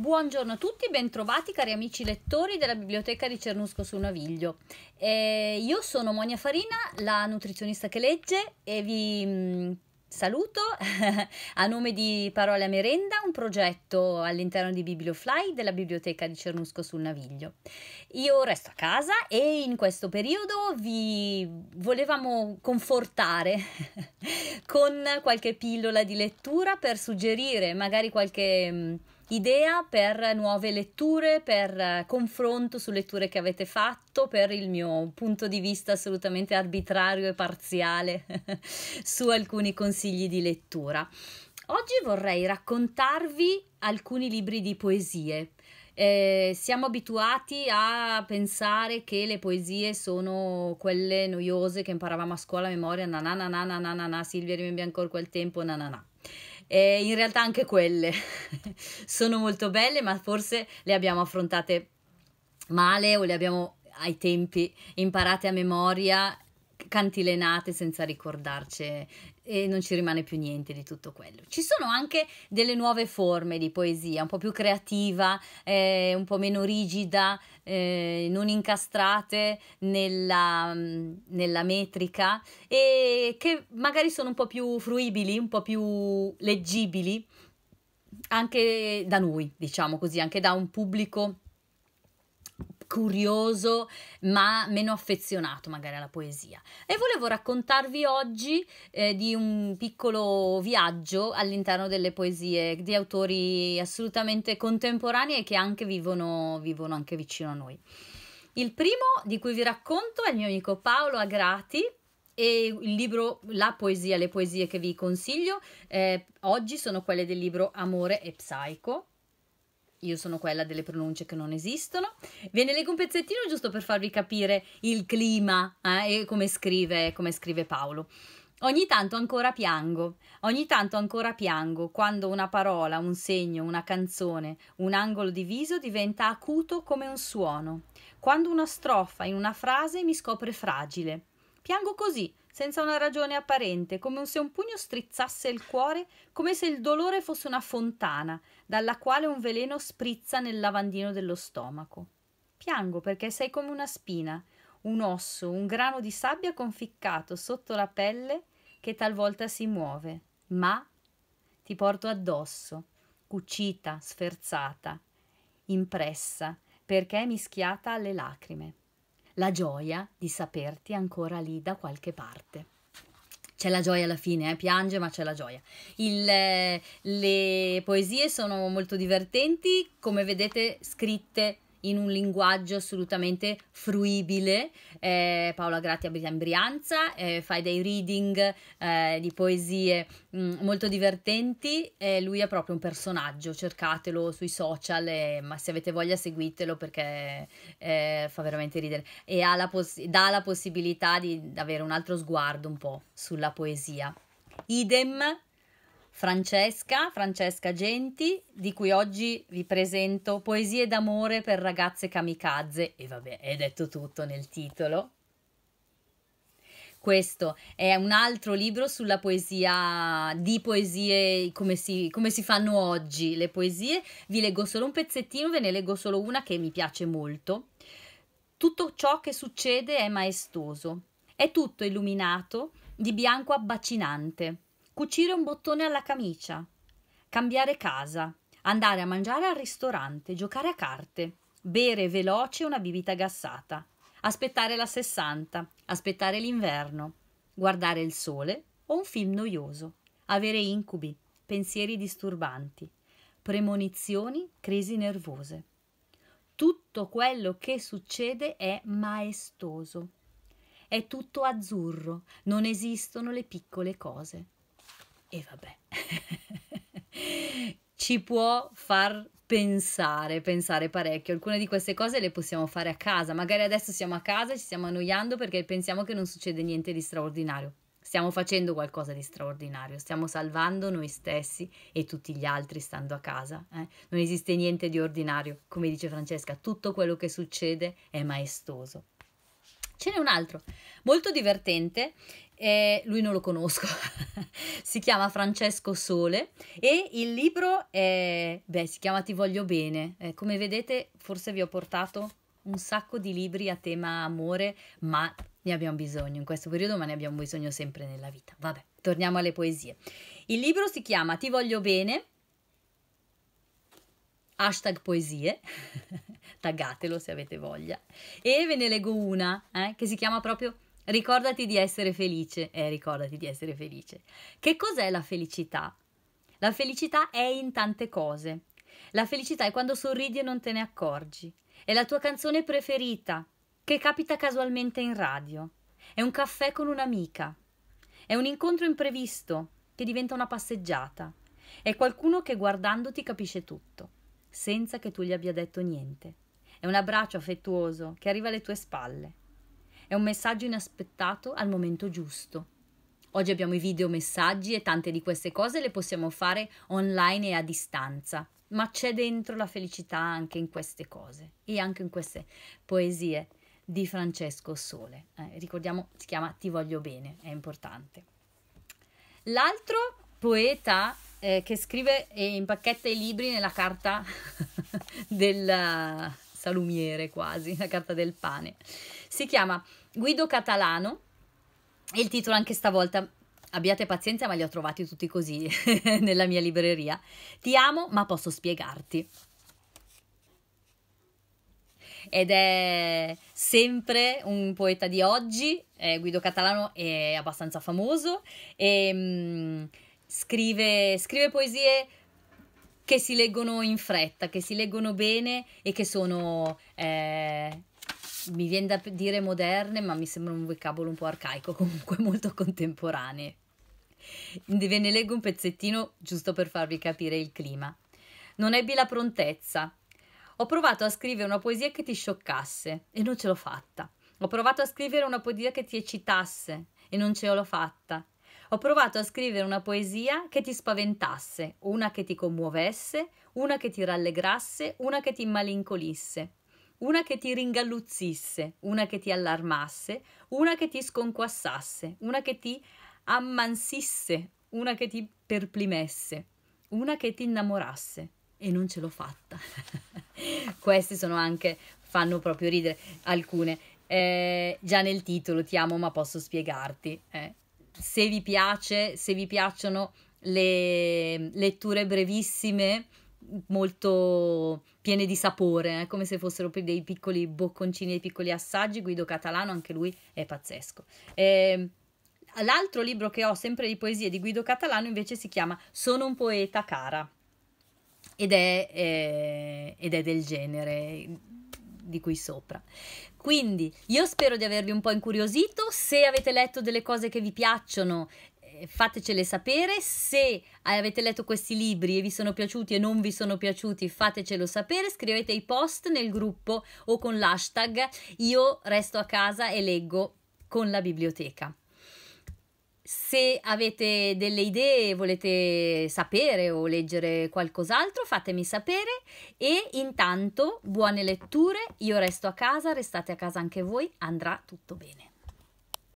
Buongiorno a tutti e bentrovati cari amici lettori della biblioteca di Cernusco su Naviglio. Eh, io sono Monia Farina, la nutrizionista che legge e vi mh, mm, saluto a nome di Parole a Merenda, un progetto all'interno di Bibliofly della biblioteca di Cernusco sul Naviglio. Io resto a casa e in questo periodo vi volevamo confortare con qualche pillola di lettura per suggerire magari qualche... Mh, mm, idea per nuove letture, per eh, confronto su letture che avete fatto, per il mio punto di vista assolutamente arbitrario e parziale su alcuni consigli di lettura. Oggi vorrei raccontarvi alcuni libri di poesie. Eh, siamo abituati a pensare che le poesie sono quelle noiose che imparavamo a scuola a memoria, na na na na na na, Silvia Rimembi ancora quel tempo, na na na. E in realtà anche quelle sono molto belle, ma forse le abbiamo affrontate male o le abbiamo ai tempi imparate a memoria cantilenate senza ricordarci e non ci rimane più niente di tutto quello. Ci sono anche delle nuove forme di poesia, un po' più creativa, eh, un po' meno rigida, eh, non incastrate nella, nella metrica e che magari sono un po' più fruibili, un po' più leggibili anche da noi, diciamo così, anche da un pubblico curioso ma meno affezionato magari alla poesia e volevo raccontarvi oggi eh, di un piccolo viaggio all'interno delle poesie di autori assolutamente contemporanei e che anche vivono, vivono anche vicino a noi. Il primo di cui vi racconto è il mio amico Paolo Agrati e il libro La poesia, le poesie che vi consiglio eh, oggi sono quelle del libro Amore e Psycho io sono quella delle pronunce che non esistono. Ve ne leggo un pezzettino giusto per farvi capire il clima eh, e come scrive, come scrive Paolo. Ogni tanto ancora piango, ogni tanto ancora piango quando una parola, un segno, una canzone, un angolo di viso diventa acuto come un suono, quando una strofa in una frase mi scopre fragile. Piango così, senza una ragione apparente, come se un pugno strizzasse il cuore, come se il dolore fosse una fontana dalla quale un veleno sprizza nel lavandino dello stomaco. Piango perché sei come una spina, un osso, un grano di sabbia conficcato sotto la pelle che talvolta si muove, ma ti porto addosso, cucita, sferzata, impressa, perché mischiata alle lacrime la gioia di saperti ancora lì da qualche parte. C'è la gioia alla fine, eh? piange ma c'è la gioia. Il, eh, le poesie sono molto divertenti, come vedete scritte in un linguaggio assolutamente fruibile. Eh, Paola Gratti abita in Brianza, eh, fai dei reading eh, di poesie mh, mm, molto divertenti e lui è proprio un personaggio, cercatelo sui social, e, ma se avete voglia seguitelo perché eh, fa veramente ridere e la dà la possibilità di avere un altro sguardo un po' sulla poesia. Idem Francesca, Francesca Genti, di cui oggi vi presento Poesie d'amore per ragazze kamikaze e vabbè, è detto tutto nel titolo. Questo è un altro libro sulla poesia, di poesie come si, come si fanno oggi le poesie. Vi leggo solo un pezzettino, ve ne leggo solo una che mi piace molto. Tutto ciò che succede è maestoso, è tutto illuminato di bianco abbacinante cucire un bottone alla camicia, cambiare casa, andare a mangiare al ristorante, giocare a carte, bere veloce una bibita gassata, aspettare la 60, aspettare l'inverno, guardare il sole o un film noioso, avere incubi, pensieri disturbanti, premonizioni, crisi nervose. Tutto quello che succede è maestoso. È tutto azzurro, non esistono le piccole cose e vabbè, ci può far pensare, pensare parecchio. Alcune di queste cose le possiamo fare a casa, magari adesso siamo a casa, ci stiamo annoiando perché pensiamo che non succede niente di straordinario. Stiamo facendo qualcosa di straordinario, stiamo salvando noi stessi e tutti gli altri stando a casa. Eh? Non esiste niente di ordinario, come dice Francesca, tutto quello che succede è maestoso. Ce n'è un altro molto divertente, eh, lui non lo conosco, si chiama Francesco Sole e il libro è, beh, si chiama Ti voglio bene. Eh, come vedete forse vi ho portato un sacco di libri a tema amore, ma ne abbiamo bisogno in questo periodo, ma ne abbiamo bisogno sempre nella vita. Vabbè, torniamo alle poesie. Il libro si chiama Ti voglio bene, hashtag poesie. taggatelo se avete voglia. E ve ne leggo una eh, che si chiama proprio Ricordati di essere felice. Eh, ricordati di essere felice. Che cos'è la felicità? La felicità è in tante cose. La felicità è quando sorridi e non te ne accorgi. È la tua canzone preferita, che capita casualmente in radio. È un caffè con un'amica. È un incontro imprevisto, che diventa una passeggiata. È qualcuno che guardandoti capisce tutto, senza che tu gli abbia detto niente. È un abbraccio affettuoso che arriva alle tue spalle. È un messaggio inaspettato al momento giusto. Oggi abbiamo i video messaggi e tante di queste cose le possiamo fare online e a distanza, ma c'è dentro la felicità anche in queste cose e anche in queste poesie di Francesco Sole. Eh, ricordiamo, si chiama Ti voglio bene, è importante. L'altro poeta eh, che scrive e impacchetta i libri nella carta del carta lumiere quasi, la carta del pane. Si chiama Guido Catalano e il titolo anche stavolta abbiate pazienza, ma li ho trovati tutti così nella mia libreria. Ti amo, ma posso spiegarti. Ed è sempre un poeta di oggi, eh, Guido Catalano è abbastanza famoso e mh, mm, scrive, scrive poesie che si leggono in fretta, che si leggono bene e che sono, eh, mi viene da dire moderne, ma mi sembra un vocabolo un po' arcaico, comunque molto contemporanee. Ve ne leggo un pezzettino giusto per farvi capire il clima. Non ebbi la prontezza. Ho provato a scrivere una poesia che ti scioccasse e non ce l'ho fatta. Ho provato a scrivere una poesia che ti eccitasse e non ce l'ho fatta. Ho provato a scrivere una poesia che ti spaventasse, una che ti commuovesse, una che ti rallegrasse, una che ti immalincolisse, una che ti ringalluzzisse, una che ti allarmasse, una che ti sconquassasse, una che ti ammansisse, una che ti perplimesse, una che ti innamorasse. E non ce l'ho fatta. Queste sono anche, fanno proprio ridere alcune. Eh, già nel titolo ti amo ma posso spiegarti. Eh se vi piace, se vi piacciono le letture brevissime, molto piene di sapore, eh? come se fossero dei piccoli bocconcini, dei piccoli assaggi. Guido Catalano, anche lui è pazzesco. Eh, l'altro libro che ho, sempre di poesie di Guido Catalano, invece si chiama Sono un poeta cara ed è, eh, ed è del genere di qui sopra. Quindi io spero di avervi un po' incuriosito, se avete letto delle cose che vi piacciono eh, fatecele sapere, se avete letto questi libri e vi sono piaciuti e non vi sono piaciuti fatecelo sapere, scrivete i post nel gruppo o con l'hashtag io resto a casa e leggo con la biblioteca. Se avete delle idee, volete sapere o leggere qualcos'altro, fatemi sapere e intanto buone letture, io resto a casa, restate a casa anche voi, andrà tutto bene.